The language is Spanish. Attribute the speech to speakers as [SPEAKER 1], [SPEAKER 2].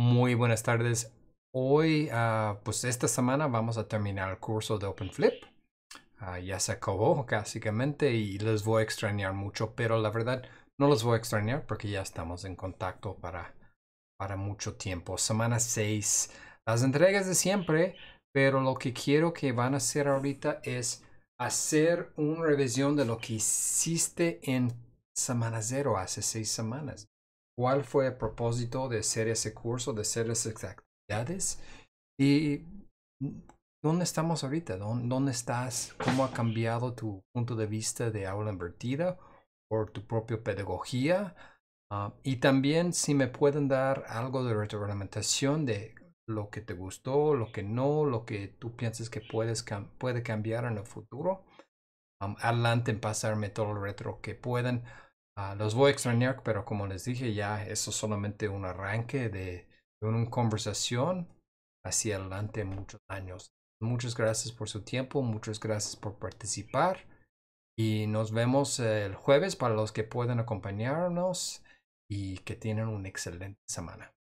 [SPEAKER 1] Muy buenas tardes. Hoy, ah, pues esta semana vamos a terminar el curso de OpenFlip. Ah, ya se acabó básicamente y les voy a extrañar mucho, pero la verdad no los voy a extrañar porque ya estamos en contacto para, para mucho tiempo. Semana 6, las entregas de siempre, pero lo que quiero que van a hacer ahorita es hacer una revisión de lo que hiciste en semana 0 hace 6 semanas cuál fue el propósito de hacer ese curso, de hacer esas actividades y mm, dónde estamos ahorita, dónde estás, cómo ha cambiado tu punto de vista de aula invertida por tu propia pedagogía. Ah, y también si me pueden dar algo de retroalimentación de lo que te gustó, lo que no, lo que tú piensas que puedes puede cambiar en el futuro. adelante en pasarme todo el retro que puedan. Ah, los voy a extrañar, pero como les dije, ya eso es solamente un arranque de, de una conversación hacia adelante muchos años. Muchas gracias por su tiempo, muchas gracias por participar y nos vemos eh, el jueves para los que pueden acompañarnos y que tienen una excelente semana.